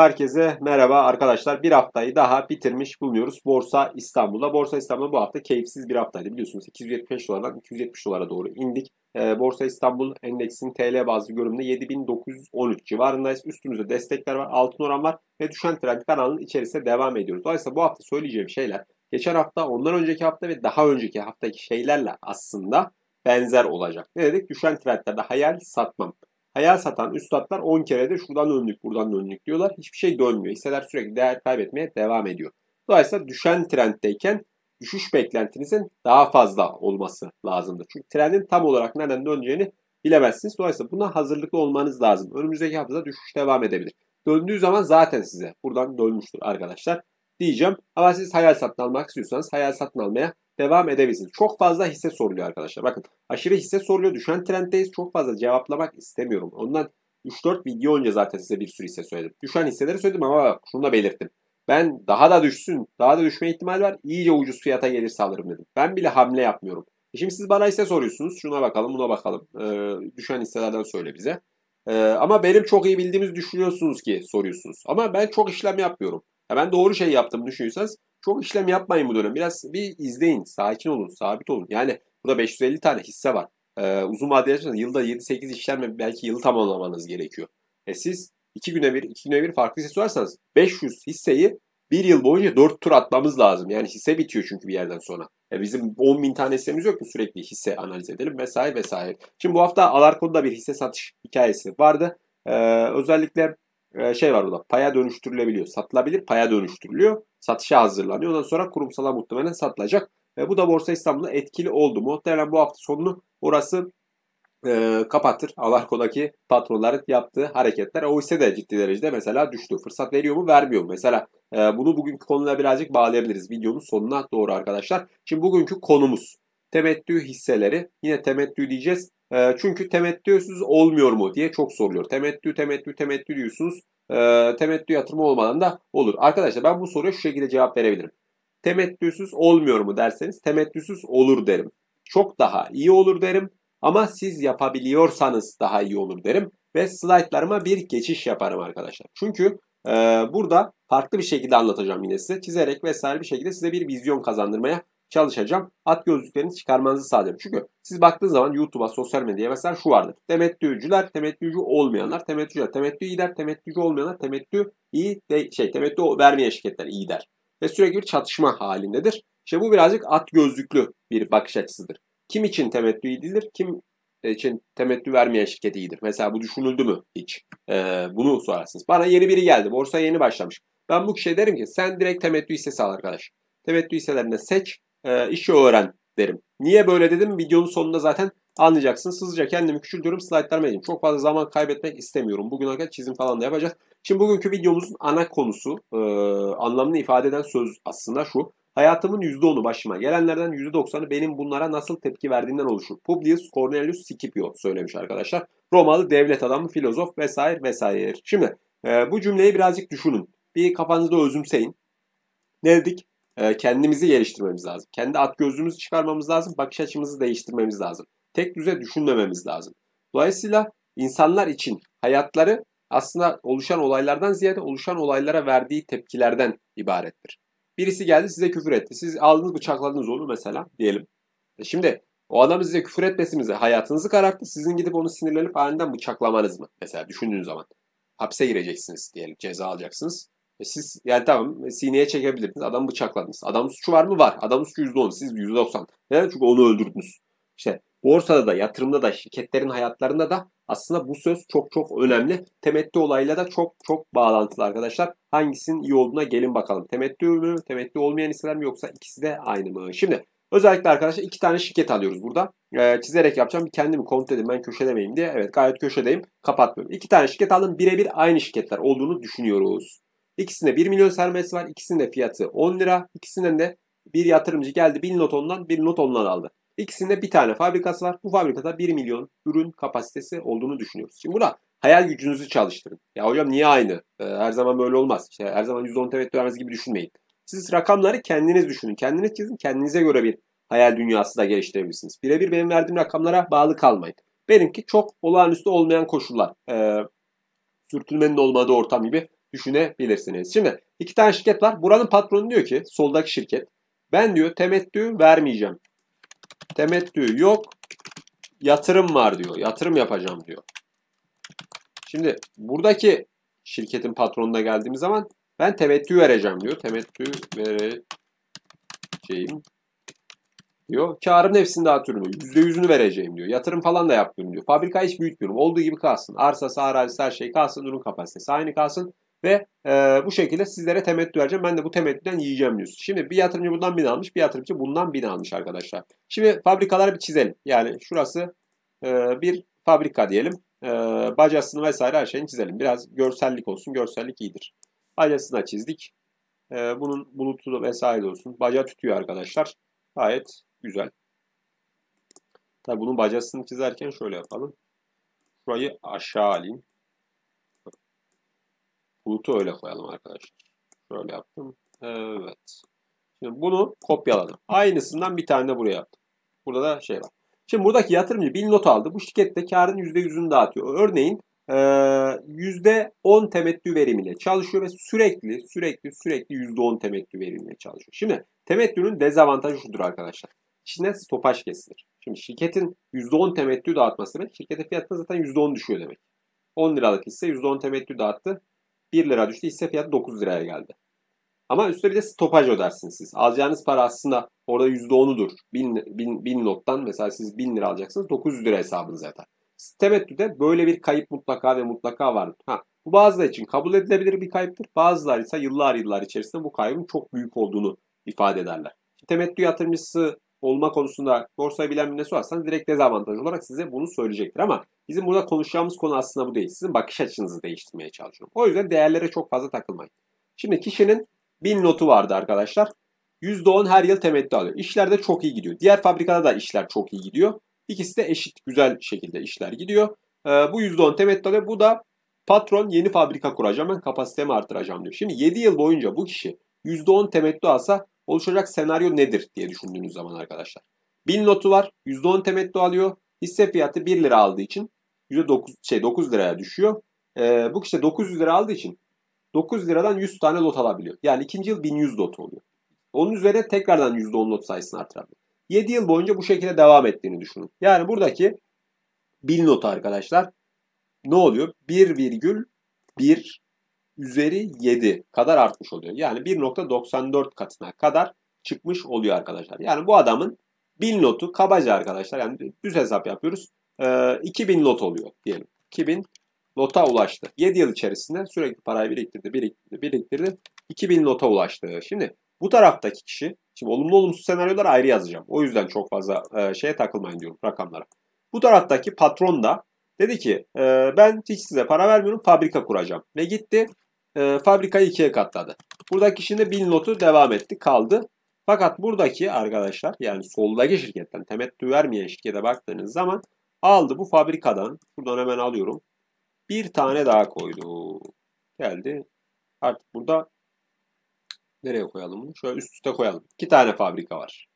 Herkese merhaba arkadaşlar. Bir haftayı daha bitirmiş bulunuyoruz. Borsa İstanbul'da. Borsa İstanbul'da bu hafta keyifsiz bir haftaydı. Biliyorsunuz 275 dolardan 270 dolara doğru indik. Ee, Borsa İstanbul endeksinin TL bazlı görünümde 7913 civarındayız. Üstümüzde destekler var, altın oran var ve düşen trend kanalının içerisinde devam ediyoruz. Dolayısıyla bu hafta söyleyeceğim şeyler geçen hafta, ondan önceki hafta ve daha önceki haftaki şeylerle aslında benzer olacak. Ne dedik? Düşen trendlerde hayal satmam. Hayal satan üstadlar 10 kere de şuradan döndük buradan döndük diyorlar. Hiçbir şey dönmüyor. Hisseler sürekli değer kaybetmeye devam ediyor. Dolayısıyla düşen trenddeyken düşüş beklentinizin daha fazla olması lazımdır. Çünkü trendin tam olarak nereden döneceğini bilemezsiniz. Dolayısıyla buna hazırlıklı olmanız lazım. Önümüzdeki hafta düşüş devam edebilir. Döndüğü zaman zaten size buradan dönmüştür arkadaşlar diyeceğim. Ama siz hayal satın almak istiyorsanız hayal satın almaya devam edebilirsiniz. Çok fazla hisse soruluyor arkadaşlar. Bakın aşırı hisse soruluyor. Düşen trenddeyiz. Çok fazla cevaplamak istemiyorum. Ondan 3-4 video önce zaten size bir sürü hisse söyledim. Düşen hisseleri söyledim ama bak şunu da belirttim. Ben daha da düşsün, daha da düşme ihtimali var. İyice ucuz fiyata gelirse alırım dedim. Ben bile hamle yapmıyorum. E şimdi siz bana hisse soruyorsunuz. Şuna bakalım, buna bakalım. Ee, düşen hisselerden söyle bize. Ee, ama benim çok iyi bildiğimiz düşünüyorsunuz ki soruyorsunuz. Ama ben çok işlem yapmıyorum. Ya ben doğru şey yaptım düşünüyorsanız çok işlem yapmayın bu dönem. Biraz bir izleyin, sakin olun, sabit olun. Yani burada 550 tane hisse var. Ee, uzun vadeli yılda 7-8 işlem belki yılı tamamlamanız gerekiyor. E siz 2 güne bir, 2 güne bir farklı hisse sorarsanız 500 hisseyi bir yıl boyunca 4 tur atmamız lazım. Yani hisse bitiyor çünkü bir yerden sonra. E bizim 10 bin tane hissemiz yok mu sürekli hisse analiz edelim vesaire vesaire. Şimdi bu hafta Alarkon'da bir hisse satış hikayesi vardı. Ee, özellikle ee, şey var burada. Paya dönüştürülebiliyor. Satılabilir paya dönüştürülüyor. Satışa hazırlanıyor. Ondan sonra kurumsala muhtemelen satılacak. E, bu da Borsa İstanbul'da etkili oldu. Muhtemelen bu hafta sonunu orası e, kapatır. Alarko'daki patronların yaptığı hareketler. O hisse de ciddi derecede mesela düştü. Fırsat veriyor mu? Vermiyor mu? Mesela e, bunu bugünkü konuyla birazcık bağlayabiliriz. Videonun sonuna doğru arkadaşlar. Şimdi bugünkü konumuz temettü hisseleri. Yine temettü diyeceğiz. E, çünkü temettüsüz olmuyor mu diye çok soruluyor. Temettü, temettü, temettü diyorsunuz. E, temettü yatırım olmadan da olur. Arkadaşlar ben bu soruya şu şekilde cevap verebilirim. Temettüsüz olmuyor mu derseniz temettüsüz olur derim. Çok daha iyi olur derim. Ama siz yapabiliyorsanız daha iyi olur derim. Ve slaytlarıma bir geçiş yaparım arkadaşlar. Çünkü e, burada farklı bir şekilde anlatacağım yine size. Çizerek vesaire bir şekilde size bir vizyon kazandırmaya çalışacağım. At gözlüklerini çıkarmanızı sağlayacağım. Çünkü siz baktığınız zaman YouTube'a, sosyal medyaya mesela şu vardır. Temettücüler, temettücü olmayanlar, temettücüler, temettü iyi der, temettücü olmayanlar, temettü iyi de, şey, temettü vermeyen şirketler iyi der. Ve sürekli bir çatışma halindedir. İşte bu birazcık at gözlüklü bir bakış açısıdır. Kim için temettü iyi değildir, kim için temettü vermeyen şirket iyidir. Mesela bu düşünüldü mü hiç? Ee, bunu sorarsınız. Bana yeni biri geldi. Borsaya yeni başlamış. Ben bu kişiye derim ki sen direkt temettü hissesi al arkadaş. Temettü hisselerini seç e, işi öğren derim. Niye böyle dedim? Videonun sonunda zaten anlayacaksınız. Hızlıca kendimi küçültüyorum. Slaytlarıma edeyim. Çok fazla zaman kaybetmek istemiyorum. Bugün hakikaten çizim falan da yapacağız. Şimdi bugünkü videomuzun ana konusu e, anlamını ifade eden söz aslında şu. Hayatımın %10'u başıma gelenlerden %90'ı benim bunlara nasıl tepki verdiğimden oluşur. Publius Cornelius Scipio söylemiş arkadaşlar. Romalı devlet adamı, filozof vesaire vesaire. Şimdi e, bu cümleyi birazcık düşünün. Bir kafanızda özümseyin. Ne dedik? Ee, kendimizi geliştirmemiz lazım. Kendi at gözlüğümüzü çıkarmamız lazım. Bakış açımızı değiştirmemiz lazım. Tek düze düşünmememiz lazım. Dolayısıyla insanlar için hayatları aslında oluşan olaylardan ziyade oluşan olaylara verdiği tepkilerden ibarettir. Birisi geldi size küfür etti. Siz aldınız bıçakladınız onu mesela diyelim. E şimdi o adam size küfür etmesi mi? Hayatınızı kararttı. Sizin gidip onu sinirlenip aniden bıçaklamanız mı? Mesela düşündüğün zaman. Hapse gireceksiniz diyelim. Ceza alacaksınız. E siz yani tamam e, sineye çekebilirsiniz. Adam bıçakladınız. Adam suçu var mı? Var. Adam suçu %10. Siz %90. Neden? Çünkü onu öldürdünüz. İşte borsada da, yatırımda da, şirketlerin hayatlarında da aslında bu söz çok çok önemli. Temettü olayla da çok çok bağlantılı arkadaşlar. Hangisinin iyi olduğuna gelin bakalım. Temettü mü, temettü olmayan hisseler mi yoksa ikisi de aynı mı? Şimdi özellikle arkadaşlar iki tane şirket alıyoruz burada. Ee, çizerek yapacağım. Bir Kendimi kontrol edeyim ben köşedemeyim diye. Evet gayet köşedeyim. Kapatmıyorum. İki tane şirket aldım. Birebir aynı şirketler olduğunu düşünüyoruz. İkisinde 1 milyon sermayesi var. İkisinde fiyatı 10 lira. İkisinden de bir yatırımcı geldi 1000 lot ondan 1000 lot ondan aldı. İkisinde bir tane fabrikası var. Bu fabrikada 1 milyon ürün kapasitesi olduğunu düşünüyoruz. Şimdi burada hayal gücünüzü çalıştırın. Ya hocam niye aynı? Ee, her zaman böyle olmaz. İşte her zaman %10 tevettü vermez gibi düşünmeyin. Siz rakamları kendiniz düşünün. Kendiniz çizin. Kendinize göre bir hayal dünyası da geliştirebilirsiniz. Birebir benim verdiğim rakamlara bağlı kalmayın. Benimki çok olağanüstü olmayan koşullar. Ee, sürtünmenin olmadığı ortam gibi düşünebilirsiniz. Şimdi iki tane şirket var. Buranın patronu diyor ki soldaki şirket. Ben diyor temettü vermeyeceğim. Temettü yok. Yatırım var diyor. Yatırım yapacağım diyor. Şimdi buradaki şirketin patronuna geldiğimiz zaman ben temettü vereceğim diyor. Temettü vereceğim diyor. Karın hepsini dağıtıyorum diyor. %100'ünü vereceğim diyor. Yatırım falan da yapmıyorum diyor. Fabrika hiç büyütmüyorum. Olduğu gibi kalsın. Arsası, arazisi her şey kalsın. Ürün kapasitesi aynı kalsın. Ve e, bu şekilde sizlere temettü vereceğim. Ben de bu temettüden yiyeceğim diyorsun. Şimdi bir yatırımcı bundan bin almış. Bir yatırımcı bundan bin almış arkadaşlar. Şimdi fabrikaları bir çizelim. Yani şurası e, bir fabrika diyelim. E, bacasını vesaire her şeyini çizelim. Biraz görsellik olsun. Görsellik iyidir. Bacasını da çizdik. E, bunun bulutlu vesaire olsun. Baca tutuyor arkadaşlar. Gayet güzel. Tabi bunun bacasını çizerken şöyle yapalım. Burayı aşağı alayım. Bulutu öyle koyalım arkadaşlar. Şöyle yaptım. Evet. Şimdi bunu kopyaladım. Aynısından bir tane de buraya yaptım. Burada da şey var. Şimdi buradaki yatırımcı bir not aldı. Bu şirkette karın %100'ünü dağıtıyor. Örneğin %10 e, temettü verimiyle çalışıyor ve sürekli sürekli sürekli %10 temettü verimiyle çalışıyor. Şimdi temettünün dezavantajı şudur arkadaşlar. İçine stopaj kesilir. Şimdi şirketin %10 temettü dağıtması demek şirketin fiyatına zaten %10 düşüyor demek. 10 liralık hisse %10 temettü dağıttı. 1 lira düştü. Hisse fiyatı 9 liraya geldi. Ama üstüne bir de stopaj ödersiniz siz. Alacağınız para aslında orada %10'udur. 1000, 1000, 1000 nottan mesela siz 1000 lira alacaksınız 900 lira hesabınız yatar. Temettüde böyle bir kayıp mutlaka ve mutlaka var. Ha, bu bazıları için kabul edilebilir bir kayıptır. Bazıları ise yıllar yıllar içerisinde bu kaybın çok büyük olduğunu ifade ederler. Temettü yatırımcısı olma konusunda borsayı bilen birine varsanız direkt dezavantaj olarak size bunu söyleyecektir. Ama bizim burada konuşacağımız konu aslında bu değil. Sizin bakış açınızı değiştirmeye çalışıyorum. O yüzden değerlere çok fazla takılmayın. Şimdi kişinin 1000 notu vardı arkadaşlar. %10 her yıl temettü alıyor. İşler de çok iyi gidiyor. Diğer fabrikada da işler çok iyi gidiyor. İkisi de eşit güzel şekilde işler gidiyor. Ee, bu %10 temettü alıyor. Bu da patron yeni fabrika kuracağım ben kapasitemi artıracağım diyor. Şimdi 7 yıl boyunca bu kişi %10 temettü alsa oluşacak senaryo nedir diye düşündüğünüz zaman arkadaşlar. 1000 notu var. %10 temettü alıyor. Hisse fiyatı 1 lira aldığı için %9 şey 9 liraya düşüyor. Ee, bu kişi 900 lira aldığı için 9 liradan 100 tane lot alabiliyor. Yani ikinci yıl 1100 lot oluyor. Onun üzerine tekrardan %10 lot sayısını artırabiliyor. 7 yıl boyunca bu şekilde devam ettiğini düşünün. Yani buradaki 1000 lotu arkadaşlar ne oluyor? 1,1 üzeri 7 kadar artmış oluyor. Yani 1.94 katına kadar çıkmış oluyor arkadaşlar. Yani bu adamın 1000 lotu kabaca arkadaşlar yani düz hesap yapıyoruz. 2000 ee, lot oluyor diyelim. 2000 lota ulaştı. 7 yıl içerisinde sürekli parayı biriktirdi, biriktirdi, biriktirdi. 2000 lota ulaştı. Şimdi bu taraftaki kişi, şimdi olumlu olumsuz senaryolar ayrı yazacağım. O yüzden çok fazla e, şeye takılmayın diyorum rakamlara. Bu taraftaki patron da dedi ki e, ben hiç size para vermiyorum fabrika kuracağım. Ve gitti e, fabrikayı ikiye katladı. Buradaki şimdi bin lotu devam etti kaldı. Fakat buradaki arkadaşlar yani soldaki şirketten temettü vermeyen şirkete baktığınız zaman aldı bu fabrikadan. Buradan hemen alıyorum. Bir tane daha koydu. Geldi. Artık burada nereye koyalım bunu? Şöyle üst üste koyalım. İki tane fabrika var.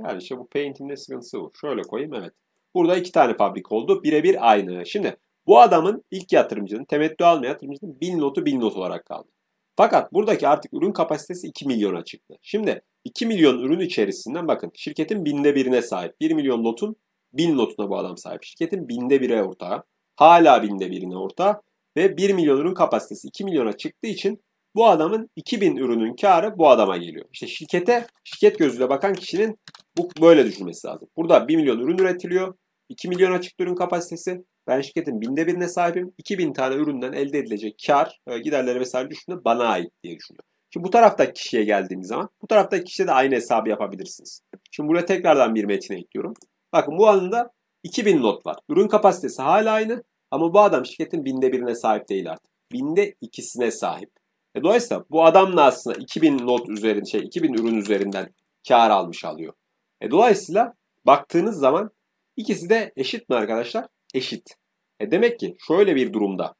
Yani işte bu paintin painting'de sıkıntısı bu. Şöyle koyayım evet. Burada iki tane fabrik oldu. Birebir aynı. Şimdi bu adamın ilk yatırımcının, temettü almayan yatırımcının 1000 lotu 1000 lot olarak kaldı. Fakat buradaki artık ürün kapasitesi 2 milyona çıktı. Şimdi 2 milyon ürün içerisinden bakın şirketin binde birine sahip. 1 milyon lotun 1000 lotuna bu adam sahip. Şirketin binde bire ortağı. Hala binde birine ortağı. Ve 1 milyon ürün kapasitesi 2 milyona çıktığı için bu adamın 2000 ürünün karı bu adama geliyor. İşte şirkete şirket gözüyle bakan kişinin bu böyle düşünmesi lazım. Burada 1 milyon ürün üretiliyor. 2 milyona çıktı ürün kapasitesi. Ben şirketin binde birine sahibim. 2000 tane üründen elde edilecek kar, e, giderleri vesaire düşündüğünde bana ait diye düşünüyor. Şimdi bu taraftaki kişiye geldiğimiz zaman bu taraftaki kişide de aynı hesabı yapabilirsiniz. Şimdi buraya tekrardan bir metin ekliyorum. Bakın bu alanda 2000 not var. Ürün kapasitesi hala aynı ama bu adam şirketin binde birine sahip değil artık. Binde ikisine sahip. E dolayısıyla bu adam da aslında 2000 not üzerinde şey 2000 ürün üzerinden kar almış alıyor. E dolayısıyla baktığınız zaman ikisi de eşit mi arkadaşlar? Eşit. E demek ki şöyle bir durumda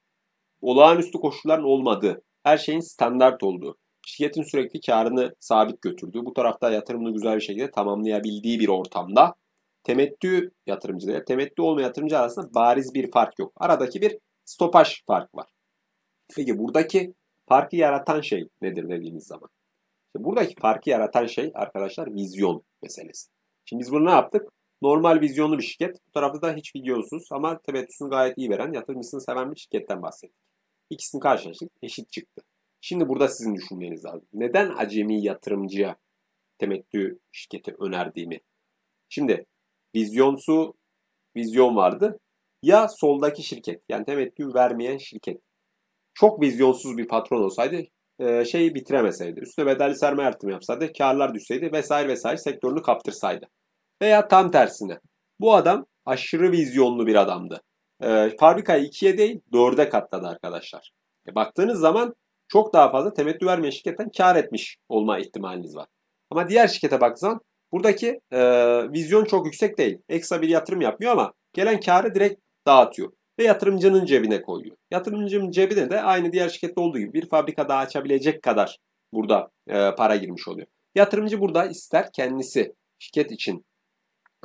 olağanüstü koşulların olmadığı, her şeyin standart olduğu, şirketin sürekli karını sabit götürdüğü, bu tarafta yatırımını güzel bir şekilde tamamlayabildiği bir ortamda temettü yatırımcı temettü olmayan yatırımcı arasında bariz bir fark yok. Aradaki bir stopaj fark var. Peki buradaki farkı yaratan şey nedir dediğimiz zaman? buradaki farkı yaratan şey arkadaşlar vizyon meselesi. Şimdi biz bunu ne yaptık? Normal vizyonlu bir şirket. Bu tarafta da hiç vizyonsuz ama temettüsünü gayet iyi veren, yatırımcısını seven bir şirketten bahsettik. İkisini karşılaştık, eşit çıktı. Şimdi burada sizin düşünmeniz lazım. Neden acemi yatırımcıya temettü şirketi önerdiğimi. Şimdi vizyonsu vizyon vardı. Ya soldaki şirket yani temettü vermeyen şirket çok vizyonsuz bir patron olsaydı e, şeyi bitiremeseydi. Üstüne bedelli sermaye artımı yapsaydı, karlar düşseydi vesaire vesaire sektörünü kaptırsaydı. Veya tam tersine. Bu adam aşırı vizyonlu bir adamdı. E, fabrikayı ikiye değil dörde katladı arkadaşlar. E, baktığınız zaman çok daha fazla temettü vermeyen şirketten kar etmiş olma ihtimaliniz var. Ama diğer şirkete baksan buradaki e, vizyon çok yüksek değil. Ekstra bir yatırım yapmıyor ama gelen karı direkt dağıtıyor ve yatırımcının cebine koyuyor. Yatırımcının cebine de aynı diğer şirkette olduğu gibi bir fabrika daha açabilecek kadar burada e, para girmiş oluyor. Yatırımcı burada ister kendisi şirket için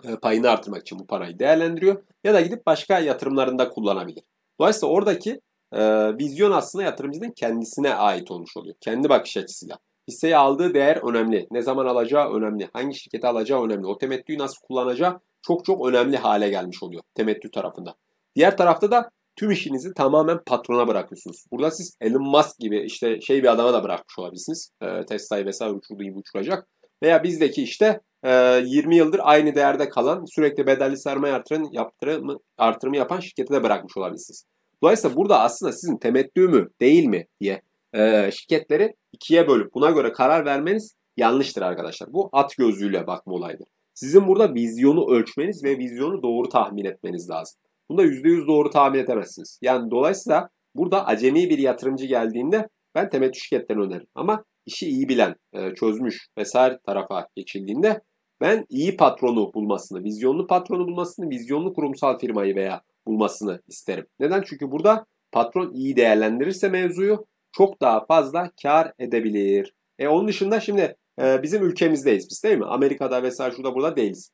e, payını artırmak için bu parayı değerlendiriyor. Ya da gidip başka yatırımlarında kullanabilir. Dolayısıyla oradaki e, vizyon aslında yatırımcının kendisine ait olmuş oluyor. Kendi bakış açısıyla. Hisseyi aldığı değer önemli. Ne zaman alacağı önemli. Hangi şirketi alacağı önemli. O temettüyü nasıl kullanacağı çok çok önemli hale gelmiş oluyor temettü tarafında. Diğer tarafta da tüm işinizi tamamen patrona bırakıyorsunuz. Burada siz Elon Musk gibi işte şey bir adama da bırakmış olabilirsiniz. E, Tesla'yı vesaire uçurduğu gibi uçuracak. Veya bizdeki işte 20 ee, yıldır aynı değerde kalan, sürekli bedelli sermaye artırın, artırımı yapan şirketi de bırakmış olabilirsiniz. Dolayısıyla burada aslında sizin temettü mü değil mi diye e, şirketleri ikiye bölüp buna göre karar vermeniz yanlıştır arkadaşlar. Bu at gözüyle bakma olaydır. Sizin burada vizyonu ölçmeniz ve vizyonu doğru tahmin etmeniz lazım. Bunda da %100 doğru tahmin edemezsiniz. Yani dolayısıyla burada acemi bir yatırımcı geldiğinde ben temettü şirketlerini öneririm. Ama işi iyi bilen, e, çözmüş vesaire tarafa geçildiğinde ben iyi patronu bulmasını, vizyonlu patronu bulmasını, vizyonlu kurumsal firmayı veya bulmasını isterim. Neden? Çünkü burada patron iyi değerlendirirse mevzuyu çok daha fazla kar edebilir. E onun dışında şimdi e, bizim ülkemizdeyiz biz değil mi? Amerika'da vesaire şurada burada değiliz.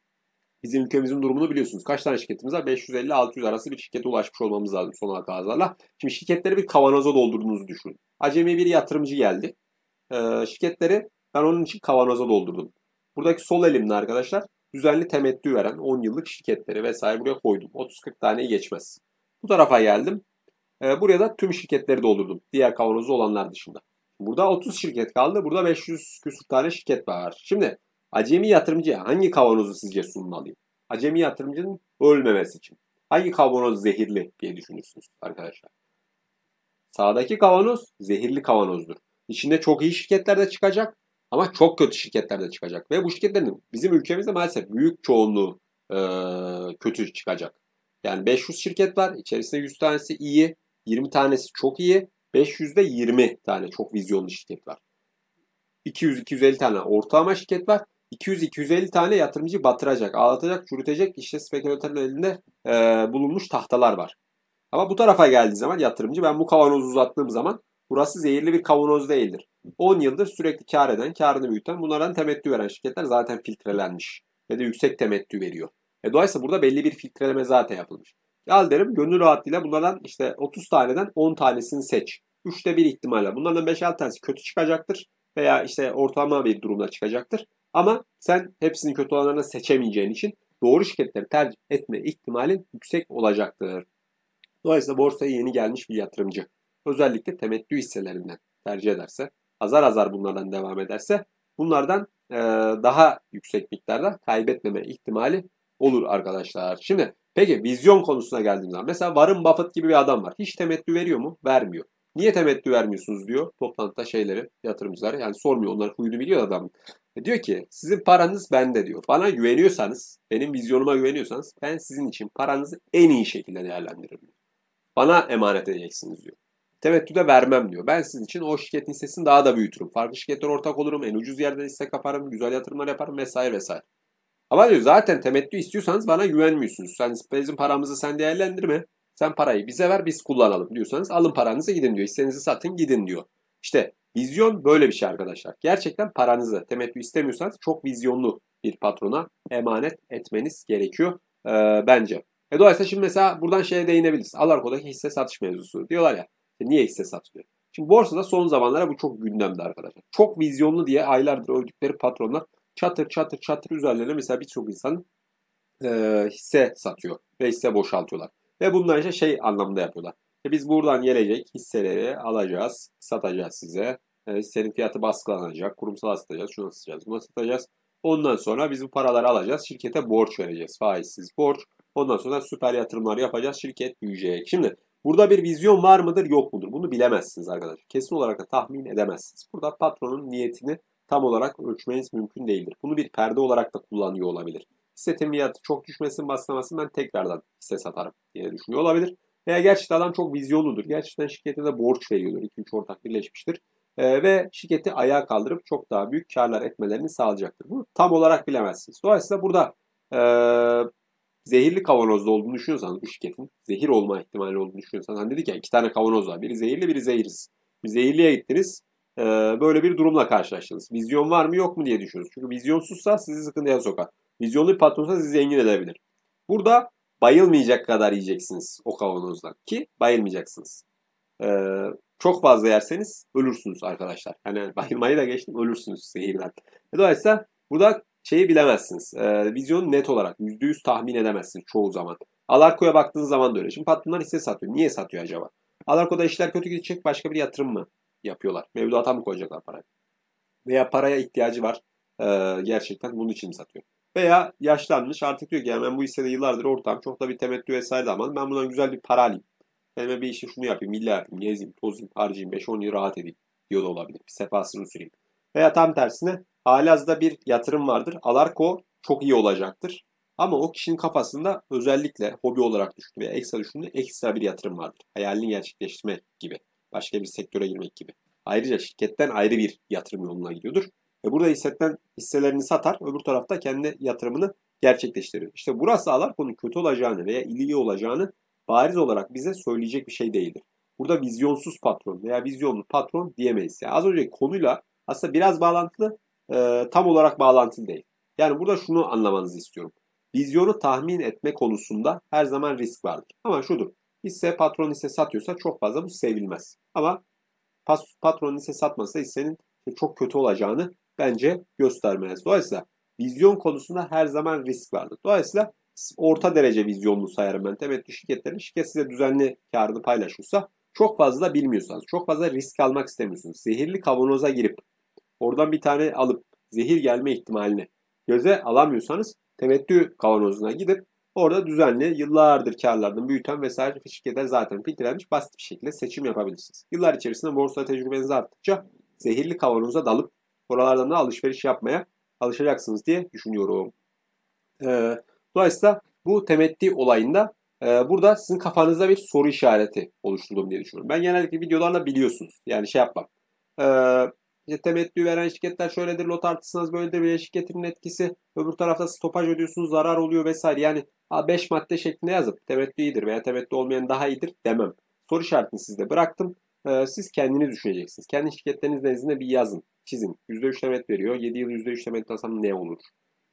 Bizim ülkemizin durumunu biliyorsunuz. Kaç tane şirketimiz var? 550-600 arası bir şirkete ulaşmış olmamız lazım son hatalarla. Şimdi şirketleri bir kavanoza doldurduğunuzu düşünün. Acemi bir yatırımcı geldi. E, şirketleri ben onun için kavanoza doldurdum. Buradaki sol elimle arkadaşlar düzenli temettü veren 10 yıllık şirketleri vesaire buraya koydum. 30-40 taneyi geçmez. Bu tarafa geldim. Ee, buraya da tüm şirketleri doldurdum. Diğer kavanozu olanlar dışında. Burada 30 şirket kaldı. Burada 500 küsur tane şirket var. Şimdi acemi yatırımcıya hangi kavanozu sizce sunmalıyım? Acemi yatırımcının ölmemesi için. Hangi kavanoz zehirli diye düşünürsünüz arkadaşlar. Sağdaki kavanoz zehirli kavanozdur. İçinde çok iyi şirketler de çıkacak. Ama çok kötü şirketler de çıkacak. Ve bu şirketlerin bizim ülkemizde maalesef büyük çoğunluğu e, kötü çıkacak. Yani 500 şirket var. İçerisinde 100 tanesi iyi. 20 tanesi çok iyi. 500'de 20 tane çok vizyonlu şirket var. 200-250 tane orta ama şirket var. 200-250 tane yatırımcı batıracak, ağlatacak, çürütecek işte spekülatörün elinde e, bulunmuş tahtalar var. Ama bu tarafa geldiği zaman yatırımcı ben bu kavanozu uzattığım zaman Burası zehirli bir kavanoz değildir. 10 yıldır sürekli kar eden, karını büyüten, bunlardan temettü veren şirketler zaten filtrelenmiş ve de yüksek temettü veriyor. E dolayısıyla burada belli bir filtreleme zaten yapılmış. Al derim gönül rahatlığıyla bunlardan işte 30 taneden 10 tanesini seç. Üçte bir ihtimalle. Bunlardan 5-6 tanesi kötü çıkacaktır veya işte ortalama bir durumda çıkacaktır. Ama sen hepsini kötü olanlarını seçemeyeceğin için doğru şirketleri tercih etme ihtimalin yüksek olacaktır. Dolayısıyla borsaya yeni gelmiş bir yatırımcı özellikle temettü hisselerinden tercih ederse, azar azar bunlardan devam ederse bunlardan e, daha yüksek miktarda kaybetmeme ihtimali olur arkadaşlar. Şimdi peki vizyon konusuna geldiğim zaman mesela Warren Buffett gibi bir adam var. Hiç temettü veriyor mu? Vermiyor. Niye temettü vermiyorsunuz diyor toplantıda şeyleri yatırımcılar. Yani sormuyor onlar huyunu biliyor adam. E diyor ki sizin paranız bende diyor. Bana güveniyorsanız benim vizyonuma güveniyorsanız ben sizin için paranızı en iyi şekilde değerlendiririm. Bana emanet edeceksiniz diyor temettüde vermem diyor. Ben sizin için o şirketin hissesini daha da büyütürüm. Farklı şirketler ortak olurum. En ucuz yerden hisse kaparım. Güzel yatırımlar yaparım vesaire vesaire. Ama diyor zaten temettü istiyorsanız bana güvenmiyorsunuz. Sen bizim paramızı sen değerlendirme. Sen parayı bize ver biz kullanalım diyorsanız alın paranızı gidin diyor. Hissenizi satın gidin diyor. İşte vizyon böyle bir şey arkadaşlar. Gerçekten paranızı temettü istemiyorsanız çok vizyonlu bir patrona emanet etmeniz gerekiyor e, bence. E dolayısıyla şimdi mesela buradan şeye değinebiliriz. Alarko'daki hisse satış mevzusu diyorlar ya. E, niye hisse satmıyor? Şimdi borsada son zamanlara bu çok gündemde arkadaşlar. Çok vizyonlu diye aylardır öldükleri patronlar çatır çatır çatır üzerlerine mesela birçok insan e, hisse satıyor ve hisse boşaltıyorlar. Ve bunlar işte şey anlamda yapıyorlar. E biz buradan gelecek hisseleri alacağız, satacağız size. E, hissenin fiyatı baskılanacak, kurumsal satacağız, şunu satacağız, bunu satacağız. Ondan sonra biz bu paraları alacağız, şirkete borç vereceğiz, faizsiz borç. Ondan sonra süper yatırımlar yapacağız, şirket büyüyecek. Şimdi Burada bir vizyon var mıdır yok mudur? Bunu bilemezsiniz arkadaşlar. Kesin olarak da tahmin edemezsiniz. Burada patronun niyetini tam olarak ölçmeniz mümkün değildir. Bunu bir perde olarak da kullanıyor olabilir. Hisse fiyatı çok düşmesin baslamasın ben tekrardan hisse satarım diye düşünüyor olabilir. Veya gerçekten adam çok vizyonludur. Gerçekten şirkete de borç veriyordur. 2-3 ortak birleşmiştir. Ee, ve şirketi ayağa kaldırıp çok daha büyük karlar etmelerini sağlayacaktır. Bunu tam olarak bilemezsiniz. Dolayısıyla burada ee, zehirli kavanozda olduğunu düşünüyorsanız bu şirketin zehir olma ihtimali olduğunu düşünüyorsanız hani dedik ya iki tane kavanoz var. Biri zehirli biri zehirsiz. Bir zehirliye gittiniz e, böyle bir durumla karşılaştınız. Vizyon var mı yok mu diye düşünüyorsunuz. Çünkü vizyonsuzsa sizi sıkıntıya sokar. Vizyonlu bir patronsa sizi zengin edebilir. Burada bayılmayacak kadar yiyeceksiniz o kavanozdan ki bayılmayacaksınız. E, çok fazla yerseniz ölürsünüz arkadaşlar. Hani bayılmayı da geçtim ölürsünüz zehirden. E, dolayısıyla burada şeyi bilemezsiniz. E, vizyonu net olarak %100 tahmin edemezsiniz çoğu zaman. Alarko'ya baktığınız zaman da öyle. Şimdi patronlar hisse satıyor. Niye satıyor acaba? Alarko'da işler kötü gidecek başka bir yatırım mı yapıyorlar? Mevduata mı koyacaklar parayı? Veya paraya ihtiyacı var. E, gerçekten bunun için mi satıyor? Veya yaşlanmış artık diyor ki yani ben bu hissede yıllardır ortam çok da bir temettü vesaire de almadım. Ben bundan güzel bir para alayım. Hemen bir işi şunu yapayım, illa yapayım, gezeyim, tozayım, harcayayım, 5-10 yıl rahat edeyim diyor da olabilir. Bir sefasını süreyim. Veya tam tersine Halihazırda bir yatırım vardır. Alarko çok iyi olacaktır. Ama o kişinin kafasında özellikle hobi olarak düşündüğü veya ekstra düşündüğü ekstra bir yatırım vardır. Hayalini gerçekleştirme gibi. Başka bir sektöre girmek gibi. Ayrıca şirketten ayrı bir yatırım yoluna gidiyordur. Ve burada hissetten hisselerini satar. Öbür tarafta kendi yatırımını gerçekleştirir. İşte burası Alarko'nun kötü olacağını veya iyi olacağını bariz olarak bize söyleyecek bir şey değildir. Burada vizyonsuz patron veya vizyonlu patron diyemeyiz. Yani az önceki konuyla aslında biraz bağlantılı e, tam olarak bağlantılı değil. Yani burada şunu anlamanızı istiyorum. Vizyonu tahmin etme konusunda her zaman risk vardır. Ama şudur. Hisse patron ise satıyorsa çok fazla bu sevilmez. Ama patron ise satmazsa hissenin çok kötü olacağını bence göstermez. Dolayısıyla vizyon konusunda her zaman risk vardır. Dolayısıyla orta derece vizyonlu sayarım ben temettü şirketlerini. Şirket size düzenli karını paylaşıyorsa çok fazla bilmiyorsanız, çok fazla risk almak istemiyorsunuz. Zehirli kavanoza girip Oradan bir tane alıp zehir gelme ihtimalini göze alamıyorsanız temettü kavanozuna gidip orada düzenli yıllardır karlardan büyüten vesaire şirketler zaten filtrelenmiş basit bir şekilde seçim yapabilirsiniz. Yıllar içerisinde borsa tecrübeniz arttıkça zehirli kavanoza dalıp oralardan da alışveriş yapmaya alışacaksınız diye düşünüyorum. Ee, dolayısıyla bu temettü olayında e, burada sizin kafanızda bir soru işareti oluşturdum diye düşünüyorum. Ben genellikle videolarla biliyorsunuz. Yani şey yapmam. Ee, işte temettü veren şirketler şöyledir, lot artırsanız böyledir, bileşik şirketin etkisi, öbür tarafta stopaj ödüyorsunuz, zarar oluyor vesaire. Yani 5 madde şeklinde yazıp temettü iyidir veya temettü olmayan daha iyidir demem. Soru işaretini sizde bıraktım. Ee, siz kendiniz düşüneceksiniz. Kendi şirketleriniz nezdinde bir yazın, çizin. %3 temet veriyor. 7 yıl %3 temet tasam ne olur?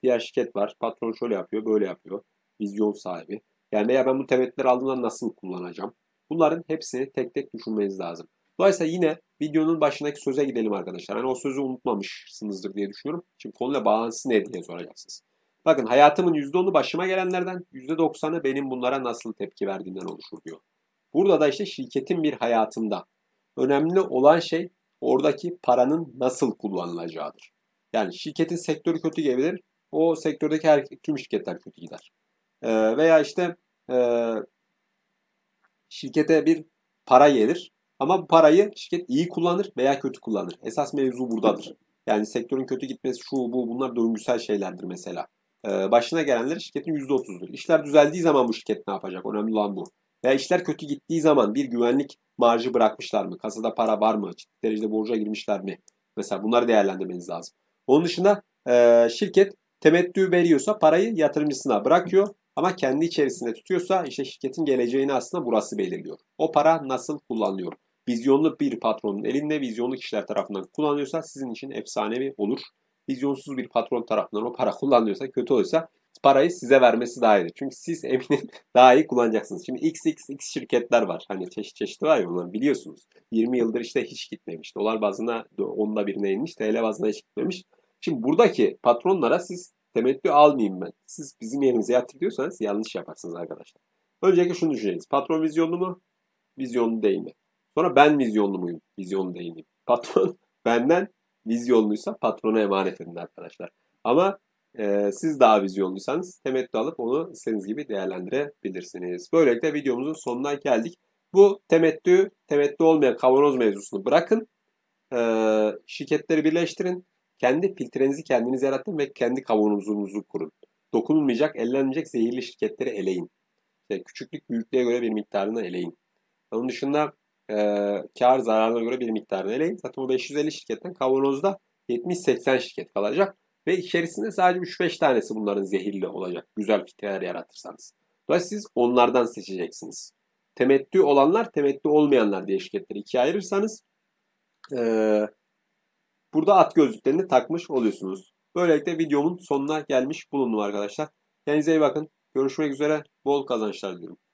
Diğer şirket var. Patron şöyle yapıyor, böyle yapıyor. Vizyon sahibi. Yani veya ben bu temettüleri aldığımda nasıl kullanacağım? Bunların hepsini tek tek düşünmeniz lazım. Dolayısıyla yine videonun başındaki söze gidelim arkadaşlar. Hani o sözü unutmamışsınızdır diye düşünüyorum. Şimdi konuyla bağlantısı ne diye soracaksınız. Bakın hayatımın %10'u başıma gelenlerden, %90'ı benim bunlara nasıl tepki verdiğimden oluşur diyor. Burada da işte şirketin bir hayatında önemli olan şey oradaki paranın nasıl kullanılacağıdır. Yani şirketin sektörü kötü gelir, o sektördeki her, tüm şirketler kötü gider. Ee, veya işte e, şirkete bir para gelir, ama bu parayı şirket iyi kullanır veya kötü kullanır. Esas mevzu buradadır. Yani sektörün kötü gitmesi şu bu bunlar döngüsel şeylerdir mesela. Ee, başına gelenler şirketin %30'dur. İşler düzeldiği zaman bu şirket ne yapacak? Önemli olan bu. Veya işler kötü gittiği zaman bir güvenlik marjı bırakmışlar mı? Kasada para var mı? Ciddi derecede borca girmişler mi? Mesela bunları değerlendirmeniz lazım. Onun dışında e, şirket temettü veriyorsa parayı yatırımcısına bırakıyor ama kendi içerisinde tutuyorsa işte şirketin geleceğini aslında burası belirliyor. O para nasıl kullanılıyor? Vizyonlu bir patronun elinde vizyonlu kişiler tarafından kullanıyorsa sizin için efsanevi olur. Vizyonsuz bir patron tarafından o para kullanıyorsa kötü olursa parayı size vermesi daha iyi. Çünkü siz eminim daha iyi kullanacaksınız. Şimdi XXX şirketler var. Hani çeşit çeşit var ya onları biliyorsunuz. 20 yıldır işte hiç gitmemiş. Dolar bazına onda birine inmiş. TL bazına hiç gitmemiş. Şimdi buradaki patronlara siz temettü almayayım ben. Siz bizim yerimize yatır diyorsanız yanlış yaparsınız arkadaşlar. Öncelikle şunu düşünelim. Patron vizyonlu mu? Vizyonlu değil mi? Sonra ben vizyonlu muyum? Vizyonlu değil Patron benden vizyonluysa patrona emanet edin arkadaşlar. Ama e, siz daha vizyonluysanız temettü alıp onu istediğiniz gibi değerlendirebilirsiniz. Böylelikle videomuzun sonuna geldik. Bu temettü, temettü olmayan kavanoz mevzusunu bırakın. E, şirketleri birleştirin. Kendi filtrenizi kendiniz yaratın ve kendi kavanozunuzu kurun. Dokunulmayacak, ellenmeyecek zehirli şirketleri eleyin. İşte küçüklük büyüklüğe göre bir miktarını eleyin. Onun dışında e, kar zararına göre bir miktar deleyin. Zaten bu 550 şirketten kavanozda 70-80 şirket kalacak. Ve içerisinde sadece 3-5 tanesi bunların zehirli olacak. Güzel fikirler yaratırsanız. Dolayısıyla siz onlardan seçeceksiniz. Temettü olanlar, temettü olmayanlar diye şirketleri ikiye ayırırsanız e, burada at gözlüklerini takmış oluyorsunuz. Böylelikle videomun sonuna gelmiş bulundum arkadaşlar. Kendinize iyi bakın. Görüşmek üzere. Bol kazançlar diliyorum.